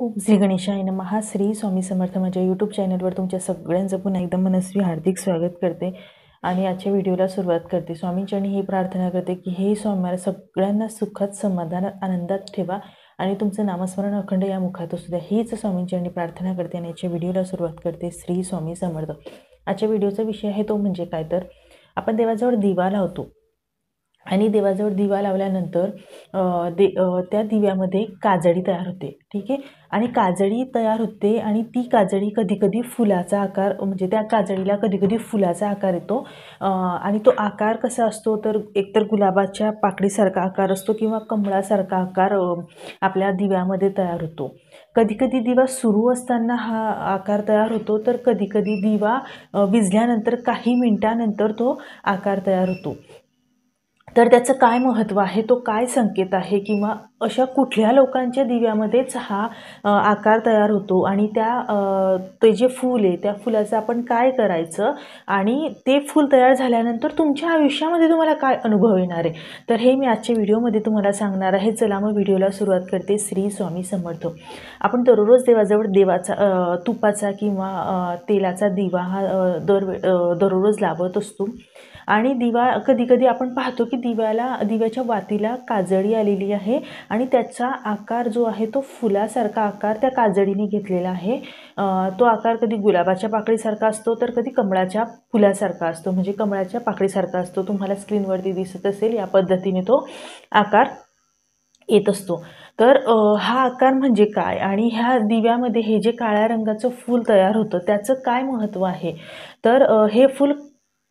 ओम श्री गणेशाय नम श्री स्वामी समर्थ माझ्या यूट्यूब चॅनलवर तुमच्या सगळ्यांचं पुन्हा एकदम मनस्वी हार्दिक स्वागत करते आणि आजच्या व्हिडिओला सुरुवात करते स्वामीचरणी ही प्रार्थना करते की हे स्वामी मला सगळ्यांना सुखात समाधानात आनंदात ठेवा आणि तुमचं नामस्मरण अखंड या मुखात असू द्या हीच स्वामीचरणी प्रार्थना करते आणि याच्या व्हिडिओला सुरुवात करते श्री स्वामी समर्थ आजच्या व्हिडिओचा विषय आहे तो म्हणजे काय तर आपण देवाजवळ दिवा लावतो आणि देवाजवळ दिवा लावल्यानंतर दे त्या दिव्यामध्ये काजळी तयार होते ठीक आहे आणि काजळी तयार होते आणि ती काजळी कधीकधी फुलाचा आकार म्हणजे त्या काजळीला कधीकधी फुलाचा आकार येतो आणि तो आकार कसा असतो तर एकतर गुलाबाच्या पाकडीसारखा आकार असतो किंवा कमळासारखा आकार आपल्या दिव्यामध्ये तयार होतो कधीकधी दिवा सुरू असताना हा आकार तयार होतो तर कधीकधी दिवा विजल्यानंतर काही मिनिटानंतर तो आकार तयार होतो तर त्याचं काय महत्त्व आहे तो काय संकेत आहे किंवा अशा कुठल्या लोकांच्या दिव्यामध्येच हा आकार तयार होतो आणि त्या ते जे फूल आहे त्या फुलाचं आपण काय करायचं आणि ते फूल तयार झाल्यानंतर तुमच्या आयुष्यामध्ये तुम्हाला काय अनुभव येणार आहे तर हे मी आजच्या व्हिडिओमध्ये तुम्हाला सांगणार आहे चला मग व्हिडिओला सुरुवात करते श्री स्वामी समर्थ आपण दररोज देवाजवळ देवाचा तुपाचा किंवा तेलाचा दिवा हा दर दररोज लावत असतो आणि दिवा कधीकधी आपण पाहतो की दिव्याला दिव्याच्या वातीला काजळी आलेली आहे आणि त्याचा आकार जो आहे तो फुलासारखा आकार त्या काजळीने घेतलेला आहे तो आकार कधी गुलाबाच्या पाकळीसारखा असतो तर कधी कमळाच्या फुलासारखा असतो म्हणजे कमळाच्या पाकळीसारखा असतो तुम्हाला स्क्रीनवरती दिसत असेल या पद्धतीने तो आकार येत असतो तर हा आकार म्हणजे काय आणि ह्या दिव्यामध्ये हे जे काळ्या रंगाचं फूल तयार होतं त्याचं काय महत्त्व आहे तर हे फूल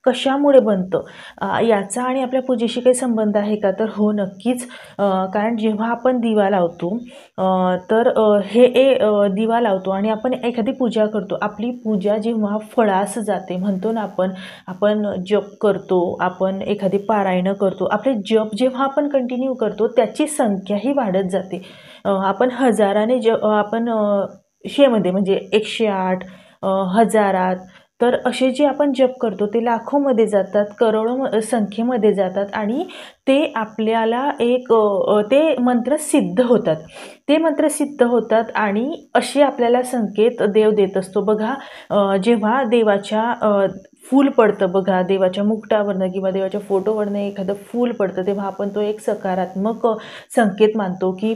कशामुळे बनतं याचा आणि आपल्या पूजेशी काही संबंध आहे का तर हो नक्कीच कारण जेव्हा आपण दिवा लावतो तर हे ए दिवा लावतो आणि आपण एखादी पूजा करतो आपली पूजा जेव्हा फळास जाते म्हणतो ना आपण आपण जप करतो आपण एखादी पारायणं करतो आपले जप जेव्हा आपण कंटिन्यू करतो त्याची संख्याही वाढत जाते आपण हजाराने ज आपण शेमध्ये म्हणजे एकशे आठ हजारात तर असे जे आपण जप करतो ते लाखोमध्ये जातात करोडो संख्येमध्ये जातात आणि ते आपल्याला एक ते मंत्र सिद्ध होतात ते मंत्र सिद्ध होतात आणि असे आपल्याला संकेत देव देत असतो बघा जेव्हा देवाच्या फूल पडतं बघा देवाच्या मुकटावरनं किंवा देवाच्या फोटोवरनं एखादं फूल पडतं तेव्हा आपण तो एक सकारात्मक संकेत मानतो की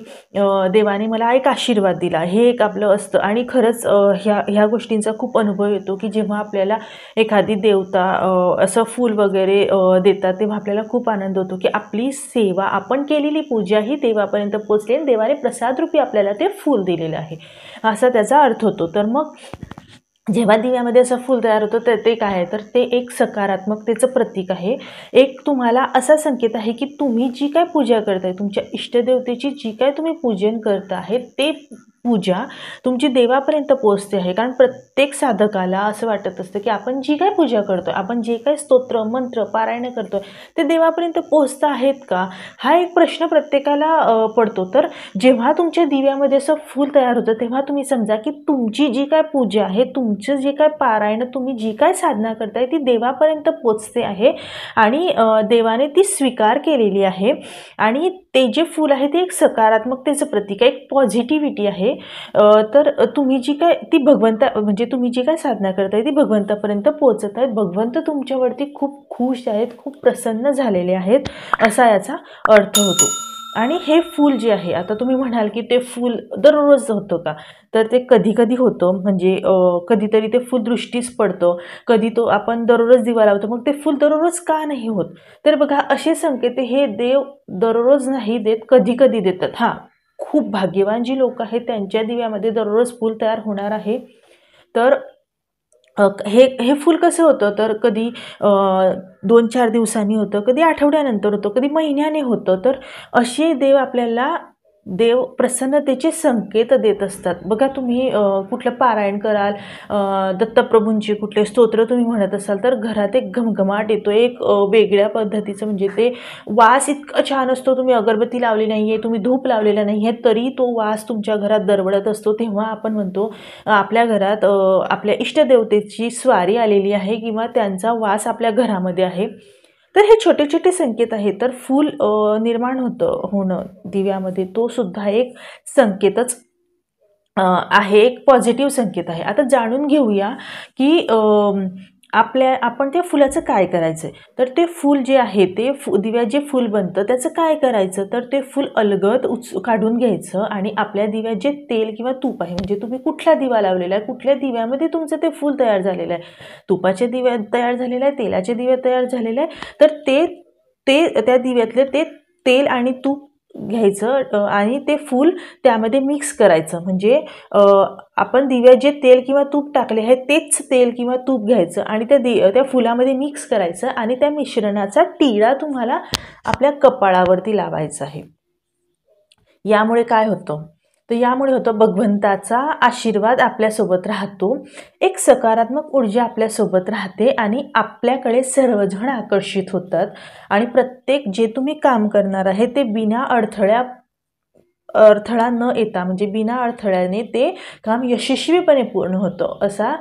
देवाने मला एक आशीर्वाद दिला हे एक आपलं असतं आणि खरंच ह्या ह्या गोष्टींचा खूप अनुभव येतो की जेव्हा आपल्याला एखादी देवता असं फूल वगैरे देतात तेव्हा आपल्याला खूप आनंद होतो की आपली सेवा आपण केलेली पूजा ही देवापर्यंत पोचली आणि देवाने प्रसादरूपी आपल्याला ते फूल दिलेलं आहे असा त्याचा अर्थ होतो तर मग जेव्हा दिव्यामध्ये असं फूल तयार होतं तर ते काय आहे तर ते एक सकारात्मकतेचं प्रतीक आहे एक तुम्हाला असा संकेत आहे की तुम्ही जी काय पूजा करताय तुमच्या इष्टदेवतेची जी काय तुम्ही पूजन करत आहे ते पूजा तुमची देवापर्यंत पोचते आहे कारण प्रत्येक साधकाला असं वाटत असतं की आपण जी काय पूजा करतो आपण जे काय स्तोत्र मंत्र पारायण करतो ते देवापर्यंत पोचत आहेत का हा एक प्रश्न प्रत्येकाला पडतो तर जेव्हा तुमच्या दिव्यामध्ये असं फूल तयार होतं तेव्हा तुम्ही समजा की तुमची जी काय पूजा आहे तुमचं जे काय पारायण तुम्ही जी काय साधना करताय ती देवापर्यंत पोचते आहे आणि देवाने ती स्वीकार केलेली आहे आणि ते जे फूल आहे ते एक सकारात्मकतेचं प्रतीक आहे एक पॉझिटिव्हिटी आहे तर तुम्ही जी काय ती भगवंता म्हणजे तुम्ही जी काय साधना करताय ती भगवंतापर्यंत पोहोचत आहेत भगवंत तुमच्यावरती खूप खुश आहेत खूप प्रसन्न झालेले आहेत असा याचा अर्थ होतो आणि हे फूल जे आहे आता तुम्ही म्हणाल की ते फूल दररोज होतं का तर ते कधी कधी होतं म्हणजे कधीतरी ते फूल दृष्टीस पडतं कधी तो आपण दररोज दिवा लावतो मग ते फूल दररोज का नाही होत तर बघा असे संकेत हे देव दररोज नाही देत कधी कधी देतात हां खूप भाग्यवान जी लोक आहेत त्यांच्या दिव्यामध्ये दररोज फूल तयार होणार आहे तर हे हे फूल कसं होतं तर कधी दोन चार दिवसांनी होतं कधी आठवड्यानंतर होतं कधी महिन्याने होतं तर असे देव आपल्याला देव प्रसन्नतेचे संकेत देत असतात बघा तुम्ही कुठलं पारायण कराल दत्तप्रभूंचे कुठले स्तोत्र तुम्ही म्हणत असाल तर घरात एक घमघमाट येतो एक वेगळ्या पद्धतीचं म्हणजे ते वास इतकं छान असतो तुम्ही अगरबत्ती लावली नाही आहे तुम्ही धूप लावलेला नाही आहे तरी तो वास तुमच्या घरात दरवळत असतो तेव्हा आपण म्हणतो आपल्या घरात आपल्या इष्टदेवतेची स्वारी आलेली आहे किंवा त्यांचा वास आपल्या घरामध्ये आहे तर हे छोटे छोटे संकेत आहेत तर फूल निर्माण होतं होणं दिव्यामध्ये तो सुद्धा एक संकेतच आहे एक पॉझिटिव्ह संकेत आहे आता जाणून घेऊया की आपल्या आपण त्या फुलाचं काय करायचं आहे तर ते फूल जे आहे ते फु दिव्या जे फूल बनतं त्याचं काय करायचं तर ते फूल अलगत उच काढून घ्यायचं आणि आपल्या दिव्यात जे तेल किंवा तूप आहे म्हणजे तुम्ही कुठला दिवा लावलेला आहे कुठल्या दिव्यामध्ये तुमचं ते फूल तयार झालेलं आहे तुपाच्या दिव्यात तयार झालेलं आहे तेलाचे दिव्यात तयार झालेले आहे तर ते ते त्या दिव्यातले ते तेल आणि तूप घ्यायचं आणि ते फूल त्यामध्ये मिक्स करायचं म्हणजे आपण दिव्यात जे तेल किंवा तूप टाकले आहे तेच तेल किंवा तूप घ्यायचं आणि त्या दि त्या फुलामध्ये मिक्स करायचं आणि त्या मिश्रणाचा टिळा तुम्हाला आपल्या कपाळावरती लावायचा आहे यामुळे काय होतं तर यामुळे होतं भगवंताचा आशीर्वाद आपल्यासोबत राहतो एक सकारात्मक ऊर्जा आपल्यासोबत राहते आणि आपल्याकडे सर्वजण आकर्षित होतात आणि प्रत्येक जे तुम्ही काम करणार आहे ते बिना अडथळ्या अडथळा न येता म्हणजे बिना अडथळ्याने ते काम यशस्वीपणे पूर्ण होतं असा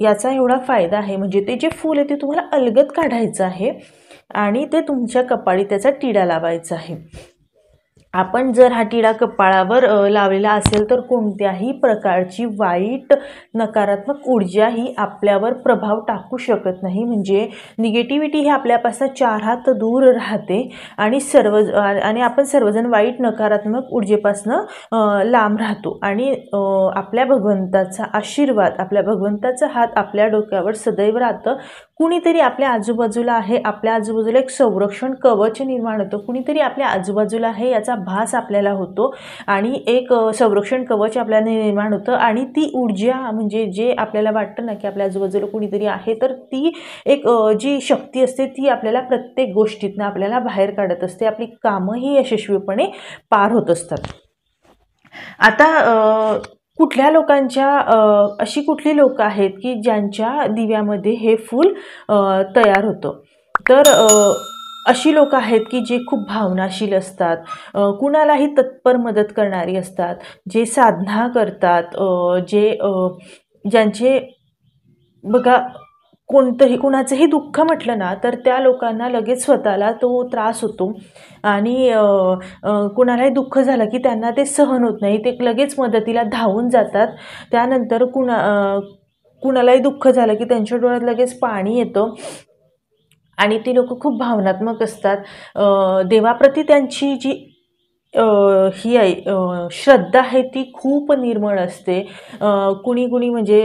याचा एवढा फायदा आहे म्हणजे ते जे फूल आहे ते तुम्हाला अलगत काढायचं आहे आणि ते तुमच्या कपाळी त्याचा टिडा लावायचा आहे आपण जर हा टिळा कपाळावर लावलेला असेल तर कोणत्याही प्रकारची वाईट नकारात्मक ऊर्जा ही आपल्यावर प्रभाव टाकू शकत नाही म्हणजे निगेटिव्हिटी ही आपल्यापासून चार हात दूर राहते आणि सर्व आणि आपण सर्वजण वाईट नकारात्मक ऊर्जेपासनं लांब राहतो आणि आपल्या भगवंताचा आशीर्वाद आपल्या भगवंताचा हात आपल्या डोक्यावर सदैव राहतं कुणीतरी आपल्या आजूबाजूला आहे आपल्या आजूबाजूला एक संरक्षण कवच निर्माण होतं कुणीतरी आपल्या आजूबाजूला आहे याचा भास आपल्याला होतो आणि एक संरक्षण कवच आपल्याला निर्माण होतं आणि ती ऊर्जा म्हणजे जे आपल्याला वाटतं ना की आपल्या आजूबाजूला कुणीतरी आहे तर ती एक जी शक्ती असते ती आपल्याला प्रत्येक गोष्टीतनं आपल्याला बाहेर काढत असते आपली कामंही यशस्वीपणे पार होत असतात आता कुठल्या लोकांच्या अशी कुठली लोक आहेत की ज्यांच्या दिव्यामध्ये हे फूल तयार होतं तर अशी लोक आहेत की जे खूप भावनाशील असतात कुणालाही तत्पर मदत करणारी असतात जे साधना करतात जे ज्यांचे बघा कोणतंही कुणाचंही दुःख म्हटलं ना तर त्या लोकांना लगेच स्वतःला तो त्रास होतो आणि कुणालाही दुःख झालं की त्यांना ते सहन होत नाही ते लगेच मदतीला धावून जातात त्यानंतर कुणा कुणालाही दुःख झालं की त्यांच्या डोळ्यात लगेच पाणी येतं आणि ती लोकं खूप भावनात्मक असतात देवाप्रती त्यांची जी ही आहे श्रद्धा आहे ती खूप निर्मळ असते कुणी कुणी म्हणजे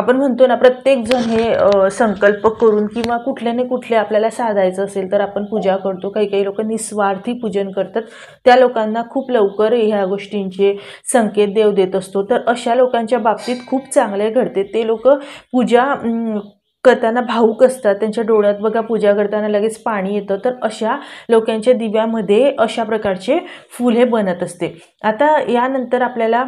आपण म्हणतो ना प्रत्येकजण हे संकल्प करून किंवा कुठल्या ना कुठले आपल्याला साधायचं असेल तर आपण पूजा करतो काही काही लोक निस्वार्थी पूजन करतात त्या लोकांना खूप लवकर ह्या गोष्टींचे संकेत देव देत असतो तर अशा लोकांच्या बाबतीत खूप चांगले घडते ते लोक पूजा करताना भाऊक असतात त्यांच्या डोळ्यात बघा पूजा करताना लगेच पाणी येतं तर अशा लोकांच्या दिव्यामध्ये अशा प्रकारचे फूल हे बनत असते आता यानंतर आपल्याला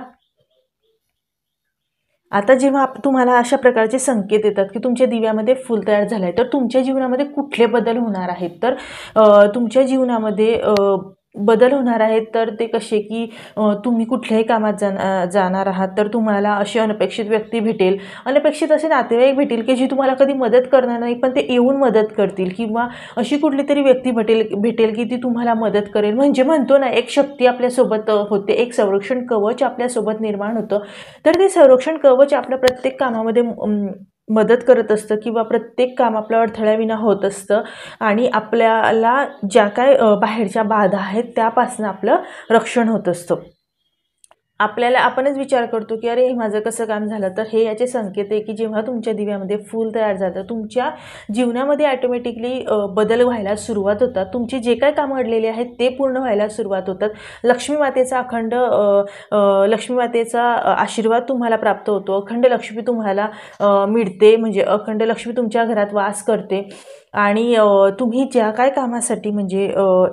आता जेव्हा तुम्हाला अशा प्रकारचे संकेत येतात की तुमच्या दिव्यामध्ये फुल तयार झालं आहे तर तुमच्या जीवनामध्ये कुठले बदल होणार आहेत तर तुमच्या जीवनामध्ये बदल होणार आहेत तर ते कसे की तुम्ही कुठल्याही कामात जाणार जाणार आहात तर तुम्हाला अशी अनपेक्षित व्यक्ती भेटेल अनपेक्षित असे नातेवाईक भेटेल की जी तुम्हाला कधी मदत करणार नाही पण ते येऊन मदत करतील किंवा अशी कुठली तरी व्यक्ती भेटेल भेटेल की ती तुम्हाला मदत करेल म्हणजे म्हणतो ना एक शक्ती आपल्यासोबत होते एक संरक्षण कवच आपल्यासोबत निर्माण होतं तर ते संरक्षण कवच आपल्या प्रत्येक कामामध्ये मदत करत असतं किंवा प्रत्येक काम आपलं अडथळ्याविना होत असतं आणि आपल्याला ज्या काय बाहेरच्या बाधा आहेत त्यापासून आपलं रक्षण होत असतं आपल्याला आपणच विचार करतो की अरे माझं कसं काम झालं तर हे याचे संकेत आहे की जेव्हा तुमच्या दिव्यामध्ये फूल तयार झालं तुमच्या जीवनामध्ये ॲटोमॅटिकली बदल व्हायला सुरुवात होतात तुमचे जे काय कामं अडलेले आहेत ते पूर्ण व्हायला सुरुवात होतात लक्ष्मी मातेचा अखंड लक्ष्मी मातेचा आशीर्वाद तुम्हाला प्राप्त होतो अखंड लक्ष्मी तुम्हाला मिळते म्हणजे अखंड लक्ष्मी तुमच्या घरात वास करते आणि तुम्ही ज्या काय कामासाठी म्हणजे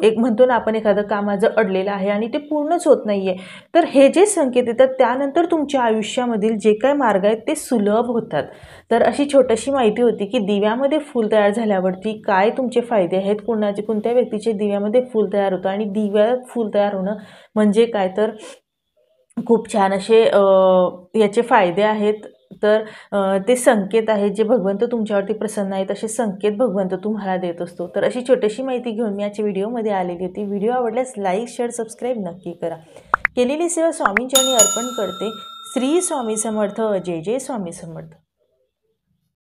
एक म्हणतो ना आपण एखादं काम अडलेलं आहे आणि ते पूर्णच होत नाही आहे तर हे जे संकेत येतात त्यानंतर तुमच्या आयुष्यामधील जे काय मार्ग आहेत ते सुलभ होतात तर अशी छोटीशी माहिती होती की दिव्यामध्ये फूल तयार झाल्यावरती काय तुमचे फायदे आहेत कोणाचे कोणत्या व्यक्तीचे दिव्यामध्ये फूल तयार होतं आणि दिव्या फूल तयार होणं म्हणजे काय तर खूप छान असे याचे फायदे आहेत तर ते संकेत आहेत जे भगवंत तुमच्यावरती प्रसन्न आहेत असे संकेत भगवंत तुम्हाला देत असतो तर अशी छोटीशी माहिती घेऊन मी आजच्या व्हिडिओमध्ये आलेली होती व्हिडिओ आवडल्यास लाईक शेअर सबस्क्राईब नक्की करा केलेली सेवा स्वामींच्या अर्पण करते श्री स्वामी समर्थ जय जय स्वामी समर्थ